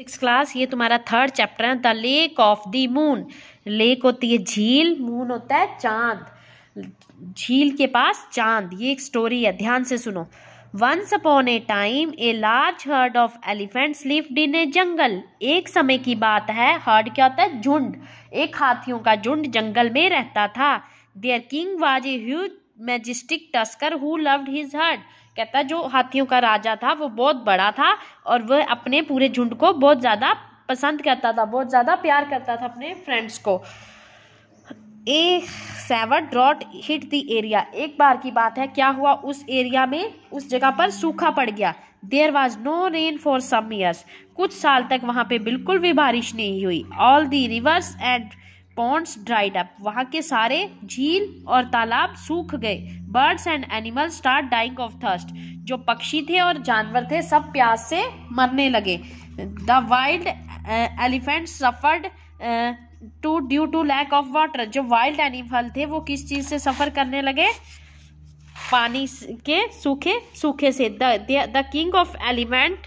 Six class ये तुम्हारा third chapter है the lake of the moon lake होती है झील मून होता है चांद झील के पास चांद ये एक स्टोरी है ध्यान से सुनो once upon a time a large herd of elephant lived in a jungle एक समय की बात है हर्ड क्या होता है झुंड एक हाथियों का झुंड जंगल में रहता था there king was a huge majestic tusker who loved his herd कहता जो हाथियों का राजा था वो बहुत बड़ा था और वह अपने पूरे झुंड को बहुत ज़्यादा पसंद करता था बहुत ज़्यादा प्यार करता था अपने फ्रेंड्स को a severe drought hit the area एक बार की बात है क्या हुआ उस एरिया में उस जगह पर सूखा पड़ गया there was no rain for some years कुछ साल तक वहाँ पे बिल्कुल भी बारिश नहीं हुई all the rivers and ponds dried up वहाँ के सारे झील और तालाब सूख गए birds and animals start dying of thirst जो पक्षी थे और जानवर थे सब प्यास से मरने लगे the wild elephant suffered too due to lack of water जो वाइल्ड एनिमल थे वो किस चीज़ से सफ़र करने लगे पानी के सूखे सूखे से the king of elephant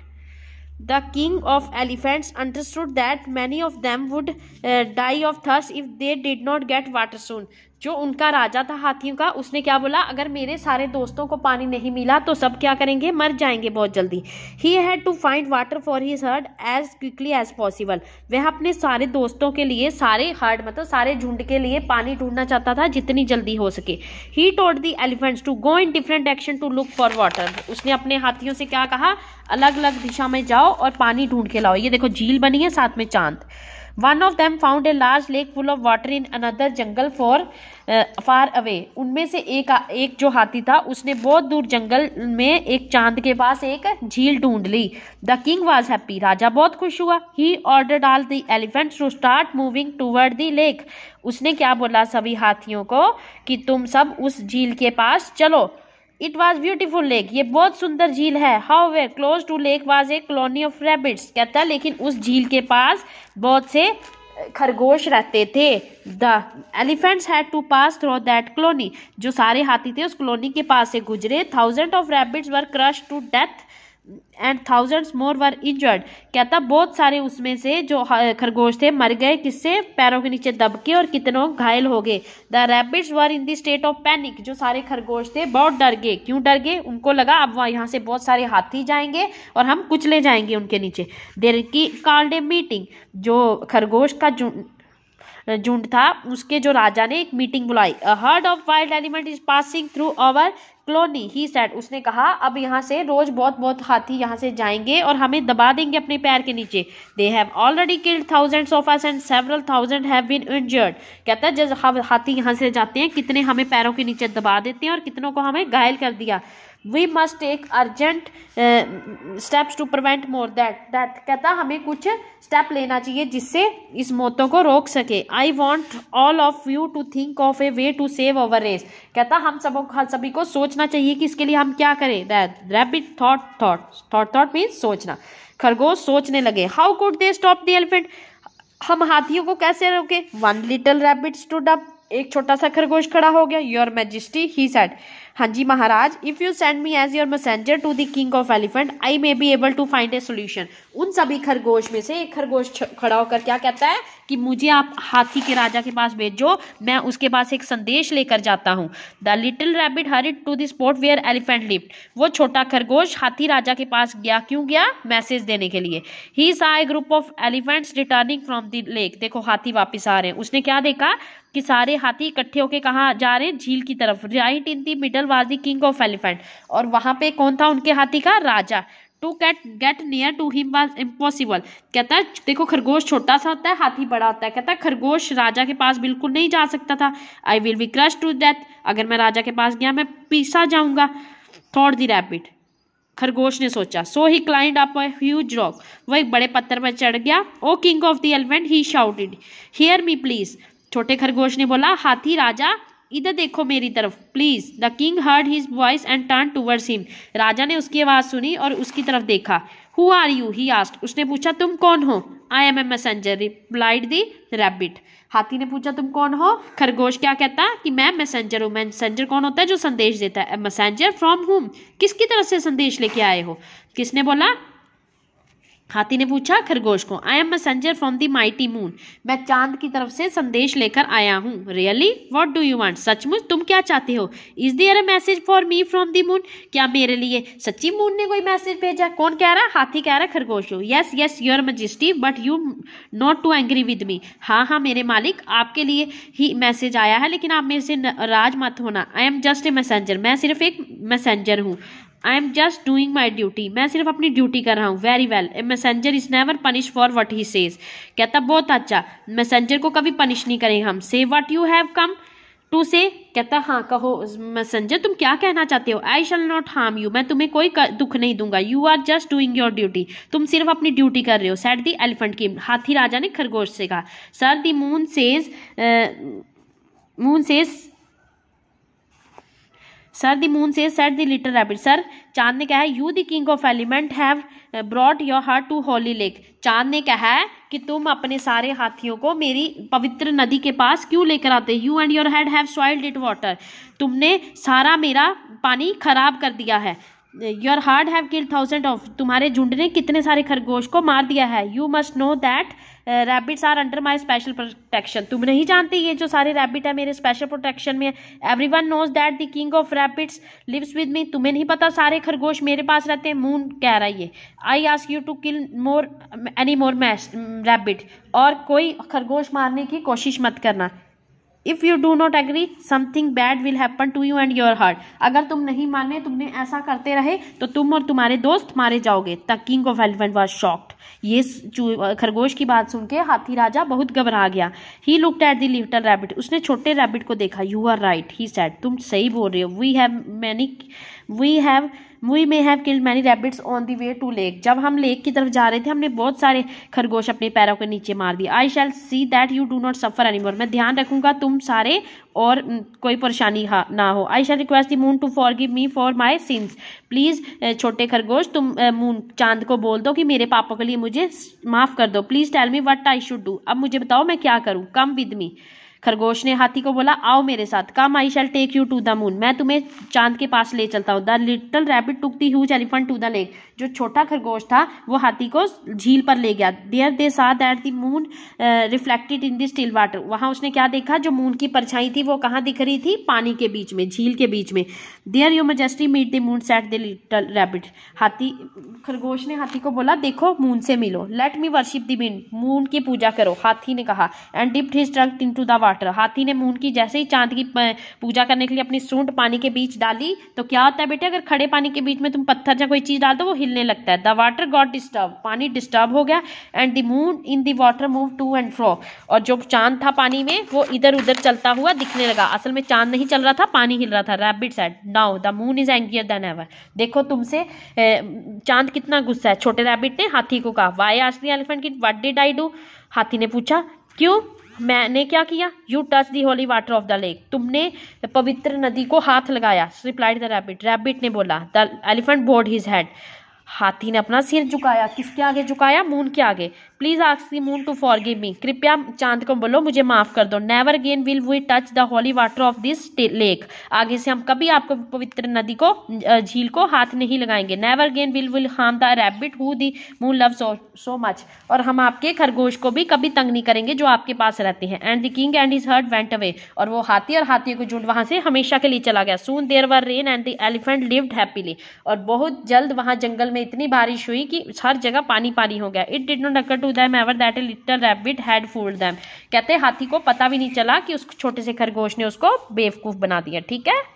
The king of elephants understood that many of them would uh, die of thirst if they did not get water soon. जो उनका राजा था हाथियों का उसने क्या बोला अगर मेरे सारे दोस्तों को पानी नहीं मिला तो सब क्या करेंगे मर जाएंगे बहुत जल्दी ही had to find water for his herd as quickly as possible वह अपने सारे दोस्तों के लिए सारे हर्ड मतलब सारे झुंड के लिए पानी ढूंढना चाहता था जितनी जल्दी हो सके ही टोड the elephants to go in different action to look for water उसने अपने हाथियों से क्या कहा अलग अलग दिशा में जाओ और पानी ढूंढ के लाओ ये देखो झील बनी है साथ में चांद one of them found a large lake full of water in another jungle for far away उनमें से एक एक जो हाथी था उसने बहुत दूर जंगल में एक चांद के पास एक झील ढूंढ ली द किंग वॉज हैप्पी राजा बहुत खुश हुआ he ordered all the elephants to start moving toward the lake उसने क्या बोला सभी हाथियों को कि तुम सब उस झील के पास चलो इट वॉज ब्यूटीफुल लेक ये बहुत सुंदर झील है however close to lake was a colony of rabbits कहता है लेकिन उस झील के पास बहुत से खरगोश रहते थे the elephants had to pass through that colony जो सारे हाथी थे उस कॉलोनी के पास से गुजरे thousand of rabbits were crush to death and thousands more were injured क्या था बहुत सारे उसमें से जो हाँ, खरगोश थे मर गए किससे पैरों के नीचे दबके और कितनों घायल हो गए the rabbits were in the state of panic जो सारे खरगोश थे बहुत डर गए क्यों डर गए उनको लगा अब वहाँ यहाँ से बहुत सारे हाथी जाएंगे और हम कुचले जाएंगे उनके नीचे देर की कॉल्ड ए मीटिंग जो खरगोश का झुंड था उसके जो राजा ने एक मीटिंग बुलाई herd of wild elephant is passing through our colony he said उसने कहा अब यहाँ से रोज बहुत बहुत हाथी यहाँ से जाएंगे और हमें दबा देंगे अपने पैर के नीचे they have already killed thousand of and several thousand have been injured कहता है जब हाथी यहाँ से जाते हैं कितने हमें पैरों के नीचे दबा देते हैं और कितनों को हमें घायल कर दिया we must take urgent steps to prevent more that that कहता हमें कुछ स्टेप लेना चाहिए जिससे इस मौतों को रोक सके I want all of you to think of a way to save our race कहता हम सबों सभी को सोचना चाहिए कि इसके लिए हम क्या करें rabbit thought thought thought thought means सोचना खरगोश सोचने लगे how could they stop the elephant हम हाथियों को कैसे रोके one little rabbit stood up एक छोटा सा खरगोश खड़ा हो गया योर मैजिस्टी ही सेट हाँ जी महाराज if you send me as your messenger to the king of elephant I may be able to find a solution उन सभी खरगोश में से एक खरगोश खड़ा होकर क्या कहता है कि मुझे आप हाथी के राजा के पास भेजो मैं उसके पास एक संदेश लेकर जाता हूँ the little rabbit hurried to the spot where elephant left वो छोटा खरगोश हाथी राजा के पास गया क्यों गया मैसेज देने के लिए he saw a group of elephants returning from the lake देखो हाथी वापिस आ रहे हैं उसने क्या देखा कि सारे हाथी इकट्ठे होके कहाँ जा रहे हैं झील की तरफ right in the middle was the king of elephant और वहाँ पे कौन था उनके हाथी का राजा to get get near to him was impossible कहता है देखो खरगोश छोटा सा होता है हाथी बड़ा होता है कहता है खरगोश राजा के पास बिल्कुल नहीं जा सकता था I will be crush to death अगर मैं राजा के पास गया मैं पीसा जाऊंगा थॉट दी रैपिड खरगोश ने सोचा so he climbed up huge rock वह एक बड़े पत्थर पर चढ़ गया oh king of the elephant he shouted hear me please छोटे खरगोश ने बोला हाथी राजा इधर देखो मेरी तरफ please the king heard his voice and turn towards him राजा ने उसकी आवाज़ सुनी और उसकी तरफ देखा who are you he asked उसने पूछा तुम कौन हो I am a messenger replied the rabbit हाथी ने पूछा तुम कौन हो खरगोश क्या कहता कि मैं मैसेंजर हूँ मैसेंजर कौन होता है जो संदेश देता है मैसेंजर फ्रॉम होम किसकी तरफ से संदेश लेके आए हो किसने बोला हाथी ने पूछा खरगोश को I am messenger from the mighty moon मैं चांद की तरफ से संदेश लेकर आया हूँ really what do you want सचमुच तुम क्या चाहते हो is there a message for me from the moon क्या मेरे लिए सच्ची मून ने कोई मैसेज भेजा कौन कह रहा हाथी कह रहा खरगोश हो yes yes your majesty but you not too angry with me हाँ हाँ मेरे मालिक आपके लिए ही मैसेज आया है लेकिन आप मेरे से राज मत होना I am just a messenger मैं सिर्फ एक मैसेंजर हूँ I am just doing my duty मैं सिर्फ अपनी ड्यूटी कर रहा हूँ very well a messenger is never punish for what he says कहता बहुत अच्छा मैसेंजर को कभी पनिश नहीं करेंगे हम से what you have come to say कहता हाँ कहो मैसेंजर तुम क्या कहना चाहते हो I shall not harm you मैं तुम्हें कोई दुख नहीं दूंगा you are just doing your duty तुम सिर्फ अपनी ड्यूटी कर रहे हो सेट दी एलिफेंट की हाथी राजा ने खरगोश से कहा sir the moon says moon says sir the moon say said the little rabbit sir चांद ने कहा है you the king of elephant have brought your herd to holy lake चांद ने कहा है कि तुम अपने सारे हाथियों को मेरी पवित्र नदी के पास क्यों लेकर आते you and your herd have soiled it water तुमने सारा मेरा पानी खराब कर दिया है your herd have kill thousand of तुम्हारे झुंड ने कितने सारे खरगोश को मार दिया है you must know that rabbits are under my special protection तुम नहीं जानती ये जो सारे रैबिट है मेरे स्पेशल प्रोटेक्शन में everyone knows that the king of rabbits lives with me तुम्हें नहीं पता सारे खरगोश मेरे पास रहते हैं मून कह रहा है ये I ask you to kill more any more mash rabbit और कोई खरगोश मारने की कोशिश मत करना if you do not agree something bad will happen to you and your herd अगर तुम नहीं माने तुमने ऐसा करते रहे तो तुम और तुम्हारे दोस्त मारे जाओगे the king of elephant was shocked ये खरगोश की बात सुन के हाथी राजा बहुत घबरा गया he looked at the little rabbit उसने छोटे रैबिट को देखा you are right he said तुम सही बोल रहे हो we have many we have we may have killed many rabbits on the way to lake जब हम लेक की तरफ जा रहे थे हमने बहुत सारे खरगोश अपने पैरों के नीचे मार दिए I shall see that you do not suffer anymore मैं ध्यान रखूंगा तुम सारे और कोई परेशानी ना हो I shall request the moon to forgive me for my sins please छोटे खरगोश तुम मून चांद को बोल दो कि मेरे पापों के लिए मुझे माफ़ कर दो please tell me what I should do अब मुझे बताओ मैं क्या करूँ कम विद मी खरगोश ने हाथी को बोला आओ मेरे साथ come I shall take you to the moon मैं तुम्हें चांद के पास ले चलता हूँ the little rabbit took the huge elephant to the lake जो छोटा खरगोश था वो हाथी को झील पर ले गया there they saw that the moon reflected in the still water वहाँ उसने क्या देखा जो मून की परछाई थी वो कहाँ दिख रही थी पानी के बीच में झील के बीच में there you majesty meet the moon said the little rabbit हाथी खरगोश ने हाथी को बोला देखो मून से मिलो let me worship the moon की पूजा करो हाथी ने कहा and dipped his trunk into the water water हाथी ने मून की जैसे ही चांद की पूजा करने के लिए अपनी सूंट पानी के बीच डाली तो क्या होता है बेटे अगर खड़े पानी के बीच में तुम पत्थर या कोई चीज़ डाल दो वो हिलने लगता है द वाटर गॉट डिस्टर्ब पानी डिस्टर्ब हो गया and the moon in the water move to and fro और जो चांद था पानी में वो इधर उधर चलता हुआ दिखने लगा असल में चांद नहीं चल रहा था पानी हिल रहा था rabbit said now the moon is angrier than ever देखो तुमसे चांद कितना गुस्सा है छोटे रैबिट ने हाथी को कहा वाई आज elephant kit what did I do हाथी ने पूछा क्यों मैंने क्या किया you touch the holy water of the lake तुमने पवित्र नदी को हाथ लगाया रिप्लाइड द रैबिट रैबिट ने बोला the elephant bowed his head हाथी ने अपना सिर झुकाया किसके आगे झुकाया मून के आगे please ask the moon to forgive me कृपया चांद को बोलो मुझे माफ कर दो never again will we touch the holy water of this lake आगे से हम कभी आपको पवित्र नदी को झील को हाथ नहीं लगाएंगे never again will will harm the rabbit who the moon love so so much और हम आपके खरगोश को भी कभी तंग नहीं करेंगे जो आपके पास रहते हैं and the king and his herd went away और वो हाथी और हाथियों को झुंड वहां से हमेशा के लिए चला गया soon there were rain and the elephant lived happily और बहुत जल्द वहां जंगल में इतनी बारिश हुई कि हर जगह पानी पानी हो गया it did not occur to them ever that a little rabbit had fooled them कहते हाथी को पता भी नहीं चला कि उस छोटे से खरगोश ने उसको बेवकूफ़ बना दिया ठीक है